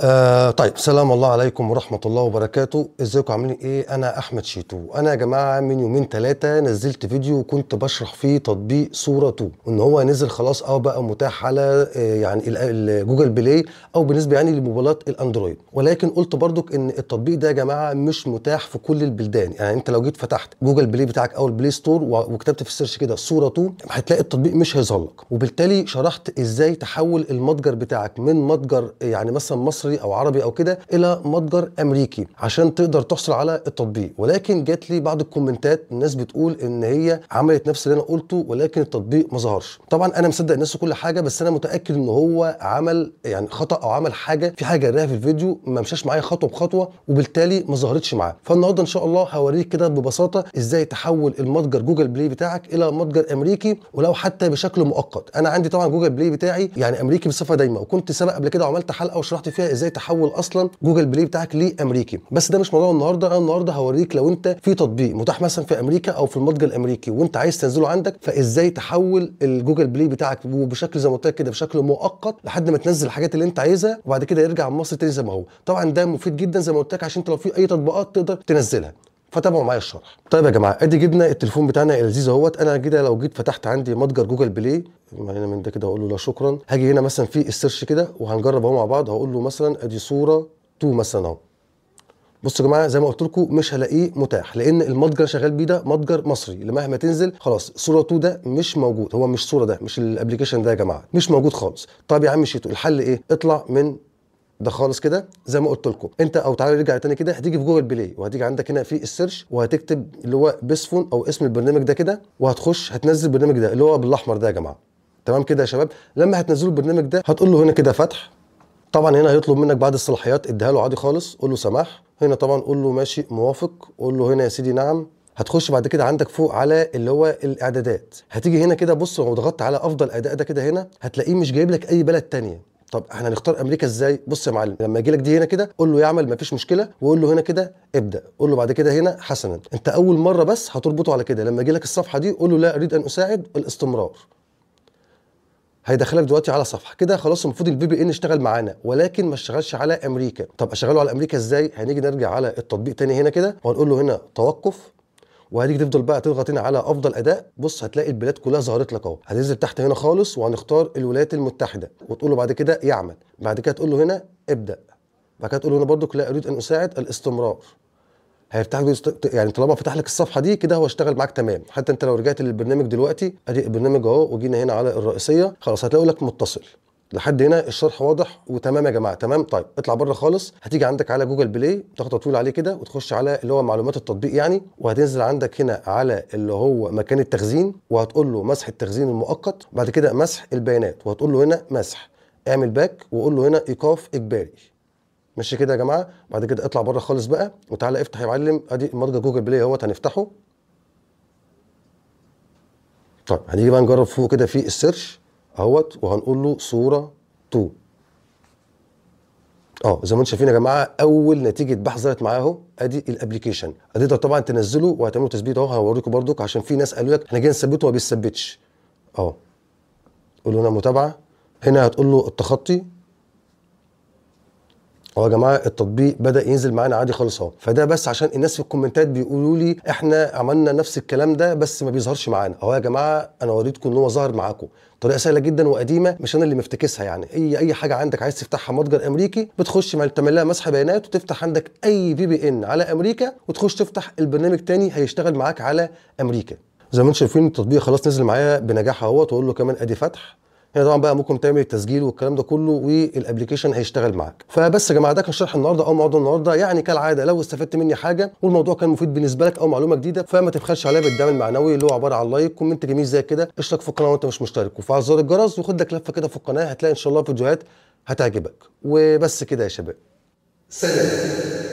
آه طيب سلام الله عليكم ورحمة الله وبركاته ازيكم عاملين ايه انا احمد شيتو انا يا جماعة من يومين ثلاثة نزلت فيديو وكنت بشرح فيه تطبيق صورة 2 ان هو نزل خلاص اه بقى متاح على آه يعني جوجل بلاي او بالنسبة يعني لموبايلات الاندرويد ولكن قلت برضك ان التطبيق ده يا جماعة مش متاح في كل البلدان يعني انت لو جيت فتحت جوجل بلاي بتاعك او البلاي ستور وكتبت في السيرش كده صورة 2 هتلاقي التطبيق مش هيظهر لك وبالتالي شرحت ازاي تحول المتجر بتاعك من متجر يعني مثلا مصر مصري او عربي او كده الى متجر امريكي عشان تقدر تحصل على التطبيق ولكن جات لي بعض الكومنتات الناس بتقول ان هي عملت نفس اللي انا قلته ولكن التطبيق ما ظهرش طبعا انا مصدق الناس كل حاجه بس انا متاكد ان هو عمل يعني خطا او عمل حاجه في حاجه قالها في الفيديو ما مشاش معايا خطوه بخطوه وبالتالي ما ظهرتش معاه فالنهارده ان شاء الله هوريك كده ببساطه ازاي تحول المتجر جوجل بلاي بتاعك الى متجر امريكي ولو حتى بشكل مؤقت انا عندي طبعا جوجل بلاي بتاعي يعني امريكي بصفه دايمه وكنت سبق قبل كده عملت حلقه وشرحت فيها ازاي تحول اصلا جوجل بلاي بتاعك لامريكي بس ده مش موضوع النهارده انا آه، النهارده هوريك لو انت في تطبيق متاح مثلا في امريكا او في المتجر الامريكي وانت عايز تنزله عندك فازاي تحول الجوجل بلاي بتاعك بشكل زي ما قلت كده بشكل مؤقت لحد ما تنزل الحاجات اللي انت عايزها وبعد كده يرجع مصر تاني زي ما هو طبعا ده مفيد جدا زي ما قلت لك عشان انت لو في اي تطبيقات تقدر تنزلها فتابعوا معايا الشرح طيب يا جماعه ادي جبنا التليفون بتاعنا اللذيذ اهوت انا كده لو جيت فتحت عندي متجر جوجل بلاي هنا من ده كده هقول له لا شكرا هاجي هنا مثلا في السيرش كده وهنجرب اهو مع بعض هقول له مثلا ادي صوره تو مثلا اهو بصوا يا جماعه زي ما قلت لكم مش هلاقيه متاح لان المتجر اللي شغال بيه ده متجر مصري اللي مهما تنزل خلاص صوره 2 ده مش موجود هو مش صوره ده مش الابلكيشن ده يا جماعه مش موجود خالص طب يا عم شيتو الحل ايه اطلع من ده خالص كده زي ما قلت لكم انت او تعالى نرجع تاني كده هتيجي في جوجل بلاي وهتيجي عندك هنا في السيرش وهتكتب اللي هو بيسفون او اسم البرنامج ده كده وهتخش هتنزل البرنامج ده اللي هو بالاحمر ده يا جماعه تمام كده يا شباب لما هتنزلوا البرنامج ده هتقول له هنا كده فتح طبعا هنا هيطلب منك بعض الصلاحيات اديها له عادي خالص قول له سماح هنا طبعا قول له ماشي موافق قول له هنا يا سيدي نعم هتخش بعد كده عندك فوق على اللي هو الاعدادات هتيجي هنا كده بص لو ضغطت على افضل اداء ده كده هنا هتلاقيه مش جايب لك اي بلد تانية طب احنا هنختار امريكا ازاي بص يا معلم لما يجي لك دي هنا كده قول له يعمل مفيش مشكله وقول له هنا كده ابدا قول له بعد كده هنا حسنا انت اول مره بس هتربطه على كده لما يجي لك الصفحه دي قول له لا اريد ان اساعد الاستمرار هيدخلك دلوقتي على صفحه كده خلاص المفروض الفي بي ان اشتغل معانا ولكن ما اشتغلش على امريكا طب اشغله على امريكا ازاي هنيجي نرجع على التطبيق تاني هنا كده وهنقول له هنا توقف وهتيجي تفضل بقى تضغط هنا على افضل اداء بص هتلاقي البلاد كلها ظهرت لك اهو هتنزل تحت هنا خالص وهنختار الولايات المتحده وتقول له بعد كده يعمل بعد كده تقول له هنا ابدا بعد كده تقول له هنا برضك لا اريد ان اساعد الاستمرار هيفتح يعني طالما فتح لك الصفحه دي كده هو اشتغل معاك تمام حتى انت لو رجعت للبرنامج دلوقتي ادي البرنامج اهو وجينا هنا على الرئيسيه خلاص هتلاقي لك متصل لحد هنا الشرح واضح وتمام يا جماعه تمام طيب اطلع بره خالص هتيجي عندك على جوجل بلاي تخطط طول عليه كده وتخش على اللي هو معلومات التطبيق يعني وهتنزل عندك هنا على اللي هو مكان التخزين وهتقول له مسح التخزين المؤقت بعد كده مسح البيانات وهتقول له هنا مسح اعمل باك وقول له هنا ايقاف اجباري ماشي كده يا جماعه بعد كده اطلع بره خالص بقى وتعالى افتح يا معلم ادي متجر جوجل بلاي اهوت هنفتحه طيب هنيجي بقى نجرب فوق كده في السيرش اهوت وهنقول له صوره 2 اه زي ما انتم شايفين يا جماعه اول نتيجه بحث ظهرت معايا اهو ادي الابلكيشن هتقدر طبعا تنزله وهتعملوا تثبيت اهو هوريكم برضك عشان في ناس قالوا لك احنا جايين نثبته وما بيثبتش اه قول له هنا متابعه هنا هتقول له التخطي هو يا جماعه التطبيق بدا ينزل معانا عادي خالص اهو فده بس عشان الناس في الكومنتات بيقولوا لي احنا عملنا نفس الكلام ده بس ما بيظهرش معانا اهو يا جماعه انا وريتكم ان هو ظهر معاكم طريقه سهله جدا وقديمه مش انا اللي مفتكسها يعني اي اي حاجه عندك عايز تفتحها متجر امريكي بتخش مع تعمل مسح بيانات وتفتح عندك اي في بي ان على امريكا وتخش تفتح البرنامج تاني هيشتغل معاك على امريكا زي ما انتم شايفين التطبيق خلاص نزل معايا بنجاح اهوت واقول له كمان ادي فتح هنا طبعا بقى ممكن تعمل التسجيل والكلام ده كله والابلكيشن هيشتغل معاك فبس يا جماعه ده كان شرح النهارده او موضوع النهارده يعني كالعاده لو استفدت مني حاجه والموضوع كان مفيد بالنسبه لك او معلومه جديده فما تبخلش عليا بالدعم المعنوي اللي هو عباره عن لايك كومنت جميل زي كده اشترك في القناه وانت مش مشترك وفعل زر الجرس وخد لك لفه كده في القناه هتلاقي ان شاء الله فيديوهات هتعجبك وبس كده يا شباب سلام